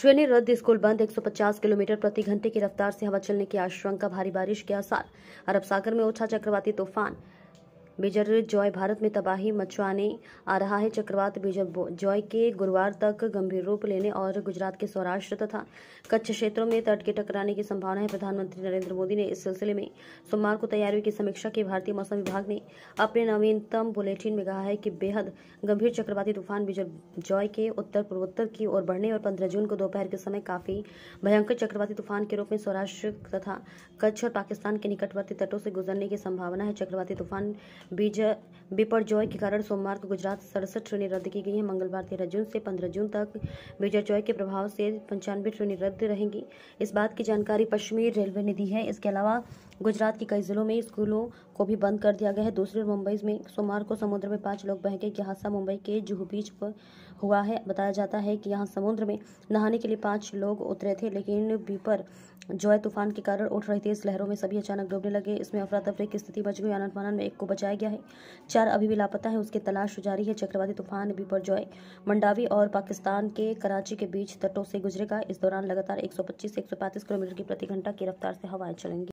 ट्रेनें रद्द स्कूल बंद 150 किलोमीटर प्रति घंटे की रफ्तार से हवा चलने की आशंका भारी बारिश के आसार अरब सागर में ओछा चक्रवाती तूफान मेजर जॉय भारत में तबाही मचवाने आ रहा है चक्रवात मेजर जॉय के गुरुवार तक गंभीर रूप लेने और गुजरात के सौराष्ट्र तथा कच्छ क्षेत्रों में तट के टकराने की संभावना है प्रधानमंत्री नरेंद्र मोदी ने इस सिलसिले में सोमवार को तैयारियों की समीक्षा की भारतीय मौसम विभाग ने अपने नवीनतम बुलेटिन में कहा है कि बेहद गंभीर चक्रवाती तूफान मेजर जॉय के उत्तर पूर्वोत्तर की ओर बढ़ने और पंद्रह जून को दोपहर के समय काफी भयंकर चक्रवाती तूफान के रूप में सौराष्ट्र तथा कच्छ और पाकिस्तान के निकटवर्ती तटों से गुजरने की संभावना है चक्रवाती तूफान बिपर बिपरजॉय के कारण सोमवार को गुजरात सड़सठ ट्रेनें रद्द की गई हैं मंगलवार तेरह जून से पंद्रह जून तक बिपरजॉय के प्रभाव से पंचानवे ट्रेनें रद्द रहेंगी इस बात की जानकारी पश्चिमी रेलवे ने दी है इसके अलावा गुजरात के कई जिलों में स्कूलों को भी बंद कर दिया गया है दूसरी ओर मुंबई में सोमवार को समुद्र में पांच लोग बह गए हादसा मुंबई के जुहू बीच पर हुआ है बताया जाता है कि यहाँ समुद्र में नहाने के लिए पांच लोग उतरे थे लेकिन बीपर है तूफान के कारण उठ रही इस लहरों में सभी अचानक डूबने लगे इसमें अफरा तफरी की स्थिति बच गई आनंद फानंद में एक को बचाया गया है चार अभी भी लापता है उसकी तलाश जारी है चक्रवाती तूफान बीपर जोय मंडावी और पाकिस्तान के कराची के बीच तटों से गुजरेगा इस दौरान लगातार एक से 135 किलोमीटर की प्रति घंटा की रफ्तार से हवाएं चलेंगी